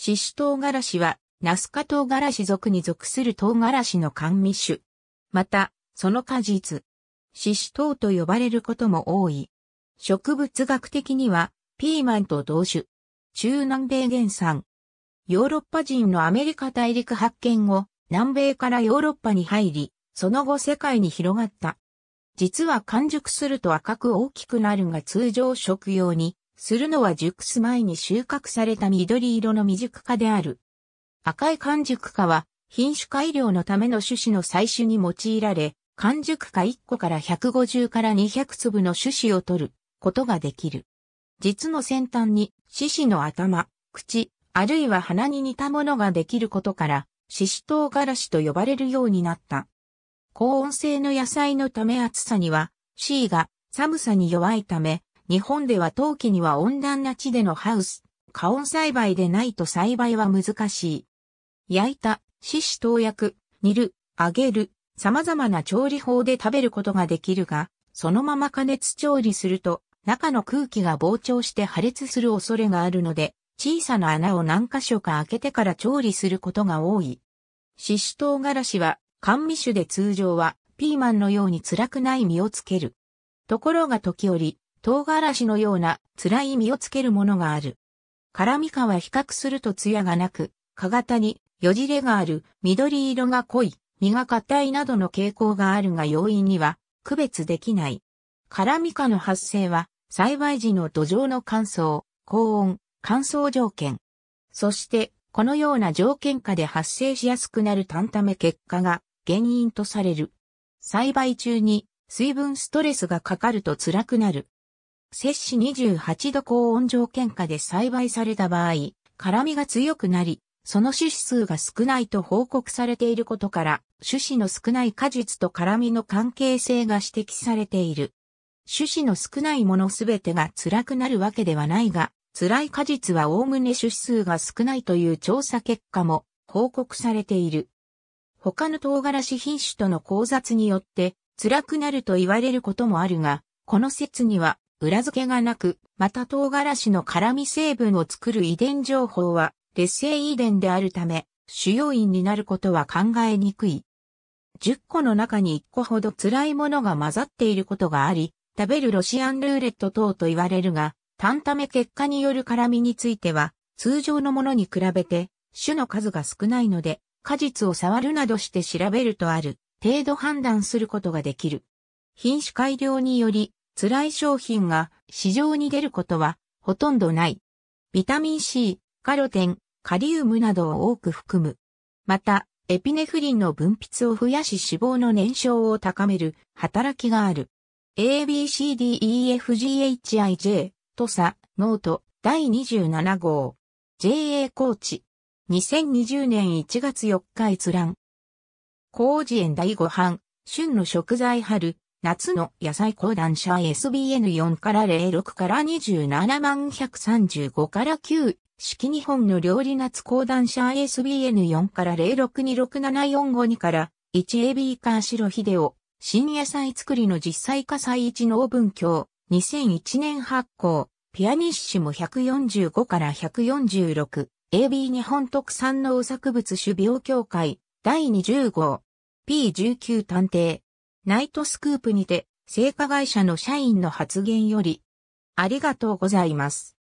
シシ唐辛子は、ナスカ唐辛子属に属する唐辛子の甘味種。また、その果実、シシ唐と呼ばれることも多い。植物学的には、ピーマンと同種。中南米原産。ヨーロッパ人のアメリカ大陸発見後、南米からヨーロッパに入り、その後世界に広がった。実は完熟すると赤く大きくなるが通常食用にするのは熟す前に収穫された緑色の未熟化である。赤い完熟化は、品種改良のための種子の採取に用いられ、完熟化1個から150から200粒の種子を取ることができる。実の先端に、獅子の頭、口、あるいは鼻に似たものができることから、獅子唐辛子と呼ばれるようになった。高温性の野菜のため暑さには、C が寒さに弱いため、日本では冬季には温暖な地でのハウス、加温栽培でないと栽培は難しい。焼いた、獅子投薬、煮る、揚げる、様々な調理法で食べることができるが、そのまま加熱調理すると、中の空気が膨張して破裂する恐れがあるので、小さな穴を何箇所か開けてから調理することが多い。獅子唐辛子は、甘味種で通常は、ピーマンのように辛くない実をつける。ところが時折、唐辛子のような辛い実をつけるものがある。辛みかは比較すると艶がなく、か型によじれがある、緑色が濃い、実が硬いなどの傾向があるが要因には区別できない。辛みかの発生は、栽培時の土壌の乾燥、高温、乾燥条件。そして、このような条件下で発生しやすくなるたんため結果が原因とされる。栽培中に水分ストレスがかかると辛くなる。摂氏28度高温条件下で栽培された場合、辛味が強くなり、その種子数が少ないと報告されていることから、種子の少ない果実と辛味の関係性が指摘されている。種子の少ないものすべてが辛くなるわけではないが、辛い果実はおおむね種子数が少ないという調査結果も報告されている。他の唐辛子品種との交雑によって辛くなると言われることもあるが、この説には裏付けがなく、また唐辛子の辛味成分を作る遺伝情報は劣性遺伝であるため、主要因になることは考えにくい。10個の中に1個ほど辛いものが混ざっていることがあり、食べるロシアンルーレット等と言われるが、単ため結果による辛味については、通常のものに比べて、種の数が少ないので、果実を触るなどして調べるとある、程度判断することができる。品種改良により、辛い商品が市場に出ることはほとんどない。ビタミン C、カロテン、カリウムなどを多く含む。また、エピネフリンの分泌を増やし脂肪の燃焼を高める働きがある。ABCDEFGHIJ、土佐、ノート、第27号。JA コーチ。2020年1月4日閲覧。工事園第5版、旬の食材春、夏の野菜講談社 SBN4 から06から27万135から9、式日本の料理夏講談社 SBN4 から06267452から、1AB 川城秀夫、新野菜作りの実際化災一の文京、2001年発行、ピアニッシモ145から146、AB 日本特産農作物種苗協会、第20号、P19 探偵。ナイトスクープにて、製菓会社の社員の発言より、ありがとうございます。